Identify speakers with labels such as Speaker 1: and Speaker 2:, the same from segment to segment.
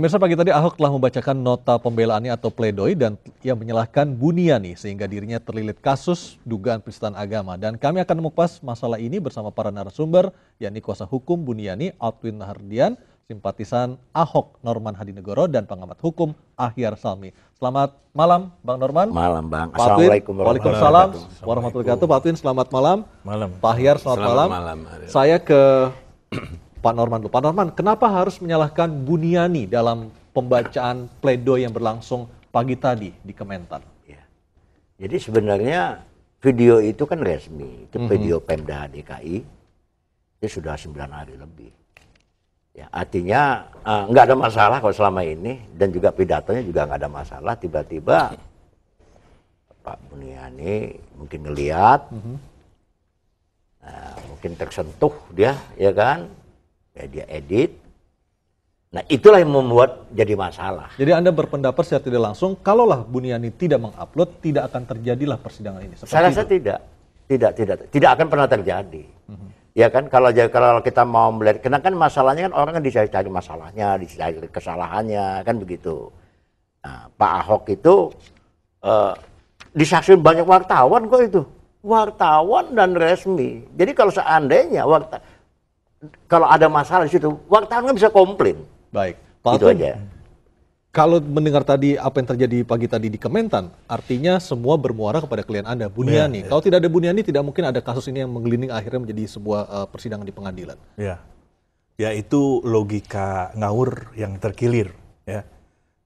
Speaker 1: Pemirsa pagi tadi Ahok telah membacakan nota pembelaannya atau pledoi dan ia menyalahkan Buniani sehingga dirinya terlilit kasus dugaan penistaan agama. Dan kami akan mengupas masalah ini bersama para narasumber yakni kuasa hukum Buniani Altwin Nahardian, simpatisan Ahok Norman Hadinegoro dan pengamat hukum Ahyar Salmi. Selamat malam Bang Norman. Malam Bang. Pak Assalamualaikum warahmatullahi wabarakatuh. warahmatullahi wabarakatuh. Pak Twin selamat malam. Malam. Pak Ahyar selamat, selamat malam. malam. Saya ke Pak Norman dulu. Pak Norman, kenapa harus menyalahkan Buniani dalam pembacaan pledoi yang berlangsung pagi tadi di Kementan? Ya.
Speaker 2: Jadi sebenarnya video itu kan resmi, itu mm -hmm. video Pemda DKI itu sudah 9 hari lebih. Ya, artinya uh, nggak ada masalah kalau selama ini dan juga pidatonya juga nggak ada masalah. Tiba-tiba Pak Buniani mungkin ngeliat. mm -hmm. Nah, mungkin tersentuh dia, ya kan? ya dia edit. Nah itulah
Speaker 1: yang membuat jadi masalah. Jadi Anda berpendapat secara tidak langsung, kalaulah Buniani tidak mengupload, tidak akan terjadilah persidangan ini. Saya rasa
Speaker 2: tidak, tidak, tidak, tidak akan pernah terjadi. Mm-hmm. Ya kan kalau kalau kita mau melihat, karena kan masalahnya kan orang kan dicari-cari masalahnya, dicari kesalahannya, kan begitu. Nah, Pak Ahok itu uh, disaksikan banyak wartawan kok itu wartawan dan resmi. Jadi kalau seandainya wartawan kalau ada masalah di situ, wartawan kan bisa komplain. Baik. Gitu Pak itu aja.
Speaker 1: Kalau mendengar tadi apa yang terjadi pagi tadi di Kementan, artinya semua bermuara kepada klien Anda, Buniani. Ya, ya. Kalau tidak ada Buniani, tidak mungkin ada kasus ini yang menggelinding akhirnya menjadi sebuah uh, persidangan di pengadilan.
Speaker 3: Ya, ya itu logika ngawur yang terkilir. Ya,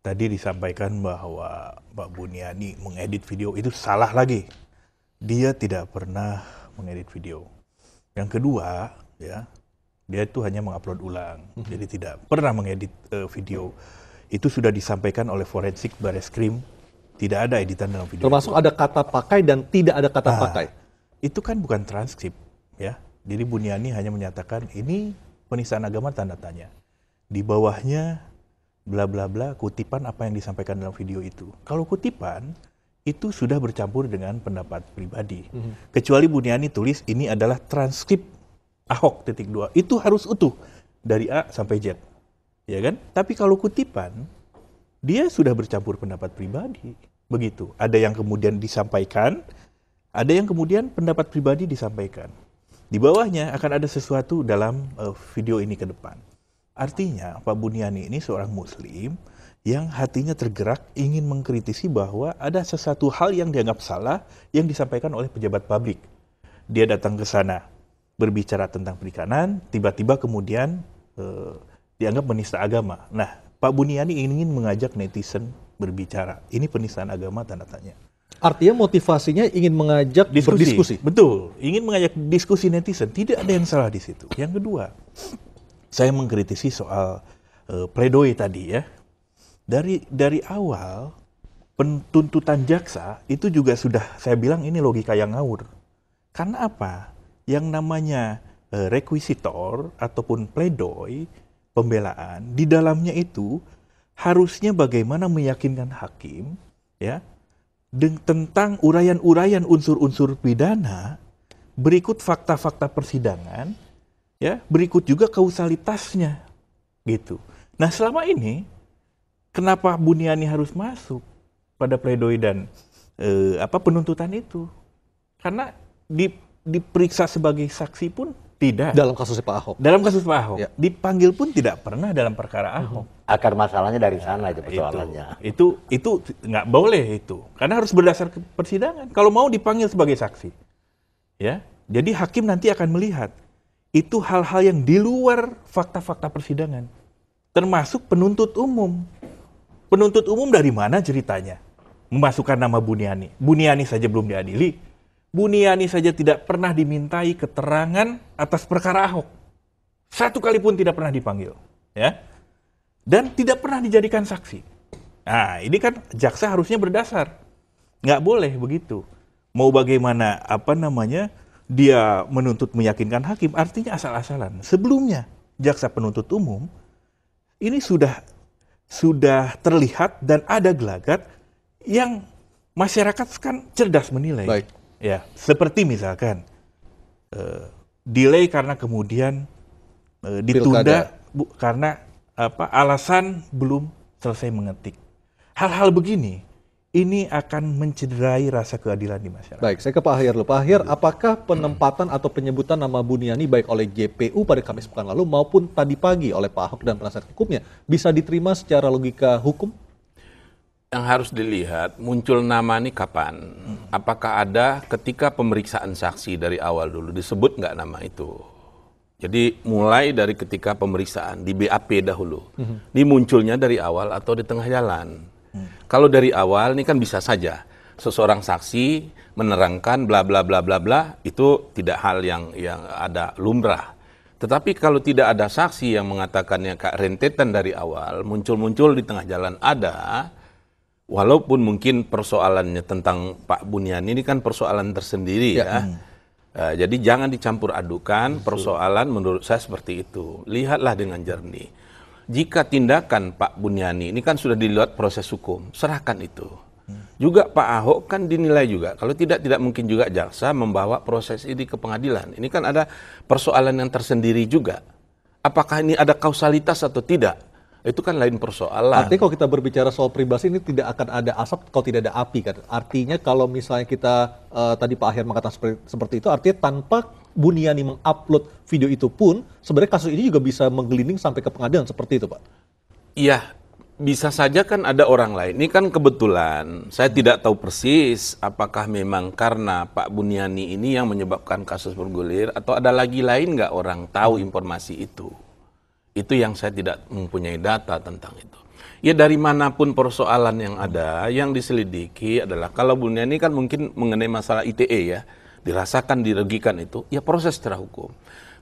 Speaker 3: tadi disampaikan bahwa Mbak Buniani mengedit video itu salah lagi. Dia tidak pernah mengedit video. Yang kedua, ya dia itu hanya mengupload ulang, hmm. jadi tidak pernah mengedit uh, video. Itu sudah disampaikan oleh forensik krim tidak ada editan dalam video. Termasuk itu. ada kata pakai dan tidak ada kata nah, pakai. Itu kan bukan transkrip, ya. Jadi Buniani hanya menyatakan ini penistaan agama tanda tanya. Di bawahnya bla bla bla kutipan apa yang disampaikan dalam video itu. Kalau kutipan itu sudah bercampur dengan pendapat pribadi. Mm -hmm. Kecuali Buniani tulis ini adalah transkrip Ahok titik dua itu harus utuh dari A sampai Z, ya kan? Tapi kalau kutipan dia sudah bercampur pendapat pribadi, begitu. Ada yang kemudian disampaikan, ada yang kemudian pendapat pribadi disampaikan. Di bawahnya akan ada sesuatu dalam uh, video ini ke depan. Artinya Pak Buniani ini seorang Muslim yang hatinya tergerak ingin mengkritisi bahwa ada sesuatu hal yang dianggap salah yang disampaikan oleh pejabat publik. Dia datang ke sana berbicara tentang perikanan, tiba-tiba kemudian eh, dianggap menista agama. Nah, Pak Buniani ingin mengajak netizen berbicara. Ini penistaan agama tanda tanya.
Speaker 1: Artinya motivasinya ingin mengajak diskusi. berdiskusi. Betul,
Speaker 3: ingin mengajak diskusi netizen. Tidak ada yang salah di situ. Yang kedua, saya mengkritisi soal uh, pledoi tadi ya. Dari dari awal penuntutan jaksa itu juga sudah saya bilang ini logika yang ngawur. Karena apa? yang namanya e, requisitor ataupun pledoi pembelaan di dalamnya itu harusnya bagaimana meyakinkan hakim ya tentang uraian-uraian unsur-unsur pidana berikut fakta-fakta persidangan ya berikut juga kausalitasnya gitu nah selama ini kenapa Buniani harus masuk pada pledoi dan eh, apa penuntutan itu karena di diperiksa sebagai saksi pun tidak. Dalam kasus Pak Ahok. Dalam kasus Pak Ahok. Ya. Dipanggil pun tidak pernah dalam perkara mhm. Ahok. Akar masalahnya dari sana aja persoalannya. Itu itu nggak boleh itu. Karena harus berdasar ke persidangan. Kalau mau dipanggil sebagai saksi. Ya. Jadi hakim nanti akan melihat itu hal-hal yang di luar fakta-fakta persidangan. Termasuk penuntut umum. Penuntut umum dari mana ceritanya? Memasukkan nama Buniani. Buniani saja belum diadili, Buniani saja tidak pernah dimintai keterangan atas perkara Ahok. Satu kali pun tidak pernah dipanggil, ya. Dan tidak pernah dijadikan saksi. Nah, ini kan jaksa harusnya berdasar. Nggak boleh begitu. Mau bagaimana apa namanya? Dia menuntut meyakinkan hakim artinya asal-asalan. Sebelumnya jaksa penuntut umum ini sudah sudah terlihat dan ada gelagat yang masyarakat kan cerdas menilai. Baik. Ya, seperti misalkan uh, delay karena kemudian uh, ditunda bu, karena apa alasan
Speaker 1: belum selesai mengetik. Hal-hal begini ini akan mencederai rasa keadilan di masyarakat. Baik, saya ke Pak Ahyar dulu. Pak Ahyar, iya. apakah penempatan atau penyebutan nama Buniani baik oleh JPU pada Kamis pekan lalu maupun tadi pagi oleh Pak Ahok dan penasihat hukumnya bisa diterima secara logika hukum?
Speaker 4: yang harus dilihat muncul nama ini kapan? Apakah ada ketika pemeriksaan saksi dari awal dulu disebut nggak nama itu? Jadi mulai dari ketika pemeriksaan di BAP dahulu, mm ini munculnya dari awal atau di tengah jalan. Kalau dari awal ini kan bisa saja seseorang saksi menerangkan bla bla bla bla bla itu tidak hal yang yang ada lumrah. Tetapi kalau tidak ada saksi yang mengatakannya kak rentetan dari awal muncul-muncul di tengah jalan ada, walaupun mungkin persoalannya tentang Pak Bunyan ini kan persoalan tersendiri ya. ya. Uh, jadi jangan dicampur adukan Betul. persoalan menurut saya seperti itu. Lihatlah dengan jernih. Jika tindakan Pak Bunyani ini kan sudah dilihat proses hukum, serahkan itu. Hmm. Juga Pak Ahok kan dinilai juga. Kalau tidak tidak mungkin juga jaksa membawa proses ini ke pengadilan. Ini kan ada persoalan yang tersendiri juga. Apakah ini ada kausalitas atau tidak? itu kan lain persoalan. Artinya kalau kita berbicara soal privasi ini tidak akan ada asap kalau tidak ada api kan. Artinya
Speaker 1: kalau misalnya kita uh, tadi Pak Akhir mengatakan seperti, seperti itu, artinya tanpa Buniani mengupload video itu pun sebenarnya kasus ini juga bisa menggelinding sampai ke pengadilan seperti itu Pak.
Speaker 4: Iya, bisa saja kan ada orang lain. Ini kan kebetulan saya hmm. tidak tahu persis apakah memang karena Pak Buniani ini yang menyebabkan kasus bergulir atau ada lagi lain nggak orang tahu hmm. informasi itu. Itu yang saya tidak mempunyai data tentang itu. Ya dari manapun persoalan yang ada, yang diselidiki adalah kalau Bu ini kan mungkin mengenai masalah ITE ya, dirasakan dirugikan itu, ya proses secara hukum.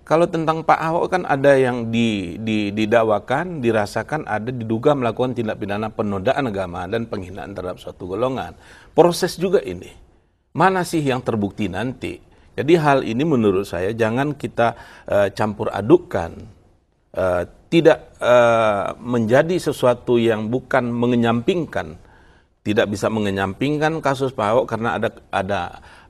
Speaker 4: Kalau tentang Pak Ahok kan ada yang di, di, didakwakan, dirasakan ada diduga melakukan tindak pidana penodaan agama dan penghinaan terhadap suatu golongan. Proses juga ini. Mana sih yang terbukti nanti? Jadi hal ini menurut saya jangan kita uh, campur adukkan uh, tidak uh, menjadi sesuatu yang bukan mengenyampingkan, tidak bisa mengenyampingkan kasus Pak Ahok karena ada ada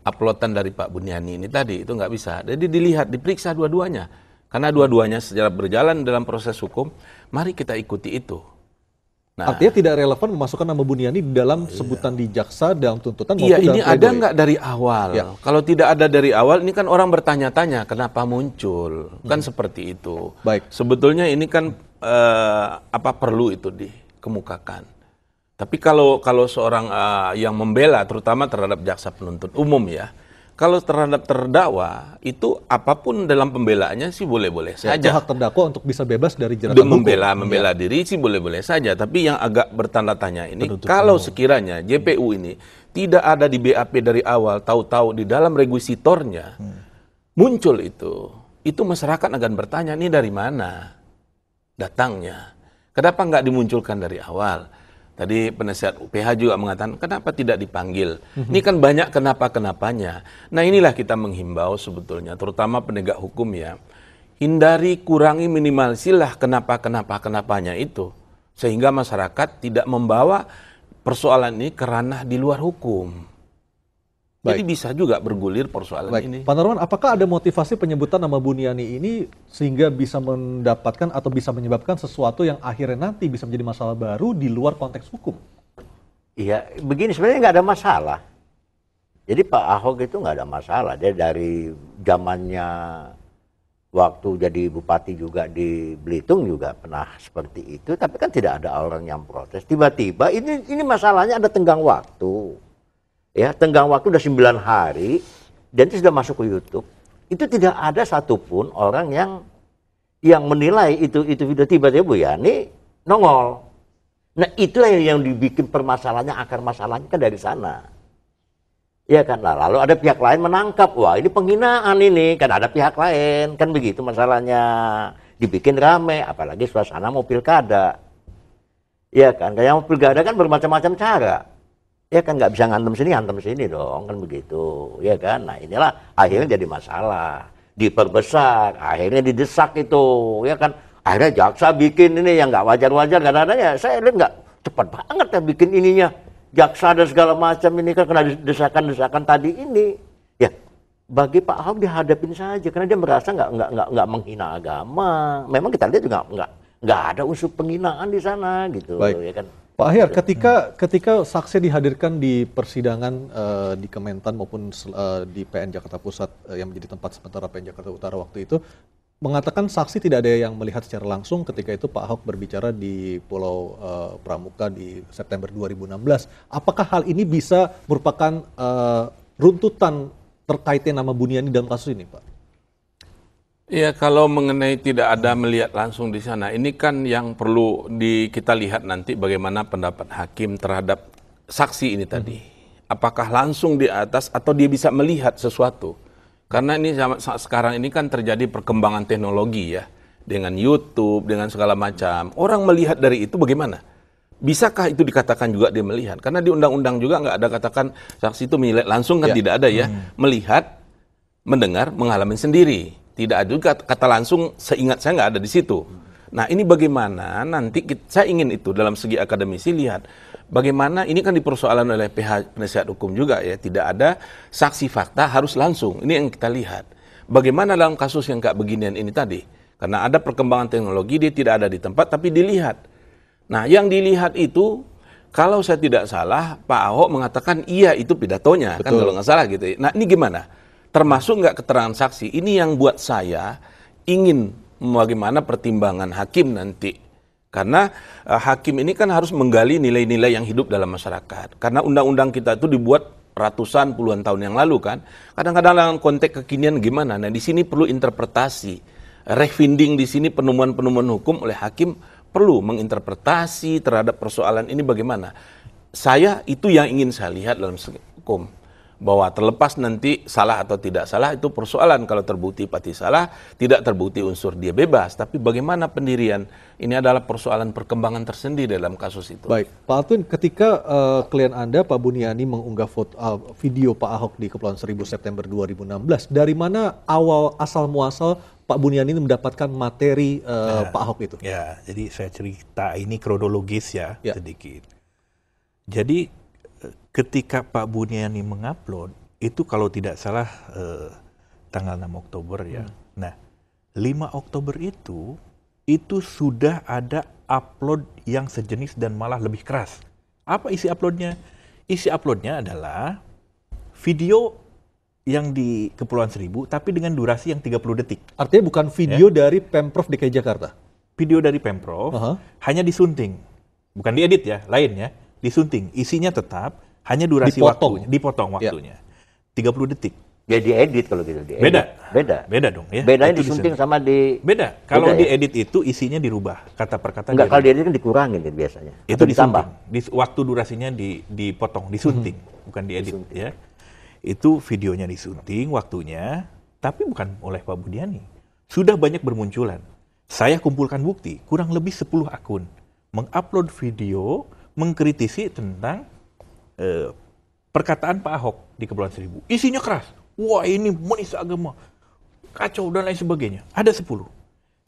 Speaker 4: uploadan dari Pak Buniani ini tadi itu nggak bisa. Jadi dilihat, diperiksa dua-duanya. Karena dua-duanya secara berjalan dalam proses hukum, mari kita ikuti itu. Nah, Artinya tidak relevan memasukkan nama Buniani dalam iya. sebutan di jaksa dalam tuntutan iya, maupun iya, ini dalam ada nggak dari awal? Ya. Kalau tidak ada dari awal, ini kan orang bertanya-tanya kenapa muncul, kan hmm. kan seperti itu. Baik. Sebetulnya ini kan uh, apa perlu itu dikemukakan. Tapi kalau kalau seorang uh, yang membela, terutama terhadap jaksa penuntut umum ya, kalau terhadap terdakwa itu apapun dalam pembelaannya sih boleh-boleh ya, saja. Ya, hak
Speaker 1: terdakwa untuk bisa bebas dari jeratan hukum. Membela
Speaker 4: iya. membela ya. diri sih boleh-boleh saja, tapi yang agak bertanda tanya ini Penuntut kalau sekiranya JPU ini tidak ada di BAP dari awal, tahu-tahu di dalam regusitornya hmm. muncul itu, itu masyarakat akan bertanya ini dari mana datangnya, kenapa nggak dimunculkan dari awal? Tadi penasihat UPH juga mengatakan kenapa tidak dipanggil? Ini kan banyak kenapa-kenapanya. Nah, inilah kita menghimbau sebetulnya terutama penegak hukum ya. Hindari, kurangi, minimalisilah kenapa-kenapa-kenapanya itu sehingga masyarakat tidak membawa persoalan ini ke ranah di luar hukum. Baik. Jadi bisa juga bergulir persoalan Baik. ini.
Speaker 1: Pak Norman, apakah ada motivasi penyebutan nama Buniani ini sehingga bisa mendapatkan atau bisa menyebabkan sesuatu yang akhirnya nanti bisa menjadi masalah baru di luar konteks hukum?
Speaker 2: Iya, begini sebenarnya nggak ada masalah. Jadi Pak Ahok itu nggak ada masalah. Dia dari zamannya waktu jadi bupati juga di Belitung juga pernah seperti itu. Tapi kan tidak ada orang yang protes. Tiba-tiba ini ini masalahnya ada tenggang waktu ya tenggang waktu udah 9 hari dan itu sudah masuk ke YouTube itu tidak ada satupun orang yang yang menilai itu itu video tiba-tiba Bu Yani nongol nah itulah yang, yang dibikin permasalahannya akar masalahnya kan dari sana ya kan nah, lalu ada pihak lain menangkap wah ini penghinaan ini kan ada pihak lain kan begitu masalahnya dibikin rame apalagi suasana mobil kada ya kan kayak mobil pilkada kan bermacam-macam cara ya kan nggak bisa ngantem sini ngantem sini dong kan begitu ya kan nah inilah akhirnya jadi masalah diperbesar akhirnya didesak itu ya kan akhirnya jaksa bikin ini yang nggak wajar-wajar kan adanya saya lihat nggak cepat banget ya bikin ininya jaksa dan segala macam ini kan kena desakan-desakan tadi ini ya bagi Pak Ahok dihadapin saja karena dia merasa nggak nggak nggak nggak menghina agama memang kita lihat juga nggak nggak ada unsur penghinaan di sana gitu Baik. ya kan Pak Ahyar, iya. ketika
Speaker 1: ketika saksi dihadirkan di persidangan uh, di Kementan maupun uh, di PN Jakarta Pusat uh, yang menjadi tempat sementara PN Jakarta Utara waktu itu mengatakan saksi tidak ada yang melihat secara langsung ketika itu Pak Ahok berbicara di Pulau uh, Pramuka di September 2016. Apakah hal ini bisa merupakan uh, runtutan terkaitnya nama Buniani dalam kasus ini, Pak?
Speaker 4: Iya, kalau mengenai tidak ada melihat langsung di sana, ini kan yang perlu di, kita lihat nanti bagaimana pendapat hakim terhadap saksi ini tadi. Mhm. Apakah langsung di atas atau dia bisa melihat sesuatu? Karena ini saat sekarang ini kan terjadi perkembangan teknologi ya, dengan YouTube, dengan segala macam. Orang melihat dari itu bagaimana? Bisakah itu dikatakan juga dia melihat? Karena di undang-undang juga nggak ada katakan saksi itu melihat langsung kan ya. tidak ada ya. Hmm. Melihat, mendengar, mengalami sendiri. Tidak ada juga kata langsung seingat saya nggak ada di situ. Nah ini bagaimana nanti kita, saya ingin itu dalam segi akademisi lihat bagaimana ini kan dipersoalan oleh PH penasihat hukum juga ya tidak ada saksi fakta harus langsung ini yang kita lihat bagaimana dalam kasus yang kayak beginian ini tadi karena ada perkembangan teknologi dia tidak ada di tempat tapi dilihat nah yang dilihat itu kalau saya tidak salah Pak Ahok mengatakan iya itu pidatonya kan Betul. kan kalau nggak salah gitu ya. nah ini gimana termasuk nggak keterangan saksi. Ini yang buat saya ingin bagaimana pertimbangan hakim nanti. Karena uh, hakim ini kan harus menggali nilai-nilai yang hidup dalam masyarakat. Karena undang-undang kita itu dibuat ratusan puluhan tahun yang lalu kan. Kadang-kadang dalam konteks kekinian gimana? Nah, di sini perlu interpretasi. Refinding di sini penemuan-penemuan hukum oleh hakim perlu menginterpretasi terhadap persoalan ini bagaimana. Saya itu yang ingin saya lihat dalam hukum bahwa terlepas nanti salah atau tidak salah itu persoalan kalau terbukti pasti salah, tidak terbukti unsur dia bebas, tapi bagaimana pendirian ini adalah persoalan perkembangan tersendiri dalam kasus itu.
Speaker 1: Baik, Pak atun ketika uh, klien Anda Pak Buniani mengunggah foto, uh, video Pak Ahok di Kepulauan Seribu September 2016, dari mana awal asal muasal Pak Buniani mendapatkan materi uh, ya, Pak Ahok itu? Ya, jadi saya cerita ini kronologis ya, ya. sedikit.
Speaker 3: Jadi ketika Pak Buniani mengupload itu kalau tidak salah eh, tanggal 6 Oktober ya. Hmm. Nah, 5 Oktober itu itu sudah ada upload yang sejenis dan malah lebih keras. Apa isi uploadnya? Isi uploadnya adalah video yang di Kepulauan Seribu tapi dengan durasi yang 30 detik. Artinya bukan ya. video ya? dari Pemprov DKI Jakarta. Video dari Pemprov uh -huh. hanya disunting. Bukan diedit ya, lain ya disunting. Isinya tetap, hanya durasi dipotong. waktunya, dipotong ya. waktunya. Ya. 30 detik.
Speaker 2: Ya edit kalau gitu. Diedit. Beda. Beda. Beda dong ya. Beda disunting sama di Beda. Kalau Beda,
Speaker 3: edit ya? itu isinya dirubah kata per kata. Enggak, diedit. kalau gitu. diedit kan dikurangin ya biasanya. Itu ditambah. Di, waktu durasinya di, dipotong, disunting, hmm. bukan diedit disunting. ya. Itu videonya disunting waktunya, tapi bukan oleh Pak Budiani. Sudah banyak bermunculan. Saya kumpulkan bukti, kurang lebih 10 akun mengupload video mengkritisi tentang eh, perkataan Pak Ahok di Kepulauan Seribu. Isinya keras. Wah ini menista agama. Kacau dan lain sebagainya. Ada 10.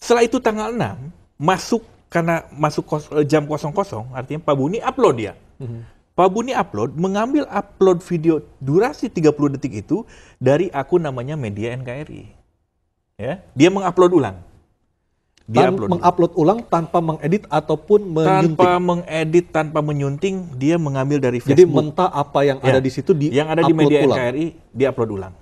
Speaker 3: Setelah itu tanggal 6, masuk karena masuk kos, eh, jam kosong-kosong, artinya Pak Buni upload dia Mm-hmm. Pak Buni upload, mengambil upload video durasi 30 detik itu dari akun namanya Media NKRI. Ya, dia
Speaker 1: mengupload ulang dia upload mengupload dulu. ulang tanpa mengedit ataupun menyunting. Tanpa mengedit, tanpa menyunting, dia mengambil dari Facebook. Jadi mentah apa yang ya. ada di situ di yang
Speaker 3: ada di media ulang. NKRI
Speaker 2: dia upload ulang.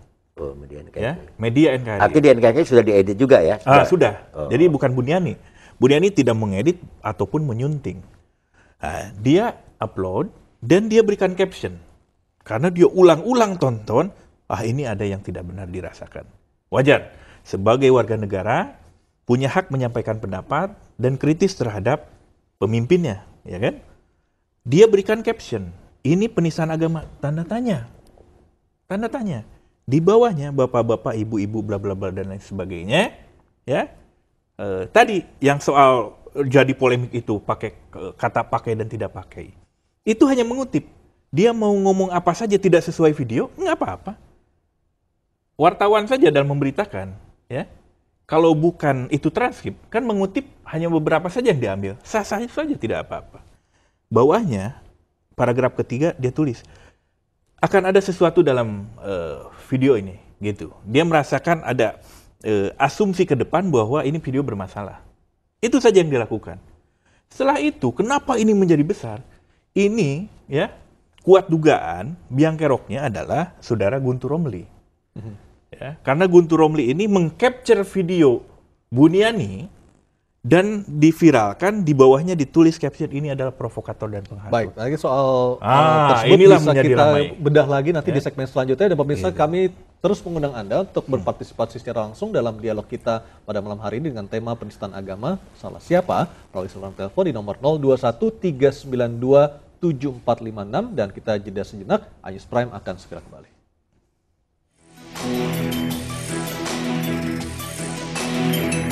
Speaker 2: Oh, media NKRI. Ya, media NKRI. Tapi di NKRI sudah diedit juga
Speaker 3: ya? Ah, sudah. Ah, sudah. Oh. Jadi bukan Buniani. Buniani tidak mengedit ataupun menyunting. Nah, dia upload dan dia berikan caption. Karena dia ulang-ulang tonton, ah ini ada yang tidak benar dirasakan. Wajar. Sebagai warga negara, punya hak menyampaikan pendapat dan kritis terhadap pemimpinnya, ya kan? Dia berikan caption, ini penistaan agama, tanda tanya. Tanda tanya. Di bawahnya bapak-bapak, ibu-ibu bla bla bla dan lain sebagainya, ya. E, tadi yang soal jadi polemik itu pakai eh, kata pakai dan tidak pakai. Itu hanya mengutip. Dia mau ngomong apa saja tidak sesuai video, nggak apa-apa. Wartawan saja dan memberitakan, ya kalau bukan itu transkrip, kan mengutip hanya beberapa saja yang diambil. Sah-sah saja tidak apa-apa. Bawahnya, paragraf ketiga dia tulis, akan ada sesuatu dalam uh, video ini, gitu. Dia merasakan ada uh, asumsi ke depan bahwa ini video bermasalah. Itu saja yang dilakukan. Setelah itu, kenapa ini menjadi besar? Ini, ya, kuat dugaan biang keroknya adalah saudara Guntur Romli. Mm -hmm ya. Karena Guntur Romli ini mengcapture video Buniani dan diviralkan di bawahnya ditulis caption ini
Speaker 1: adalah provokator dan penghalang. Baik, lagi soal ah, uh, tersebut inilah bisa kita ramai. bedah lagi nanti ya. di segmen selanjutnya dan pemirsa ya. kami terus mengundang Anda untuk hmm. berpartisipasi secara langsung dalam dialog kita pada malam hari ini dengan tema penistaan agama salah siapa melalui saluran telepon di nomor 021392 7456 dan kita jeda sejenak Ayus Prime akan segera kembali. Thank you.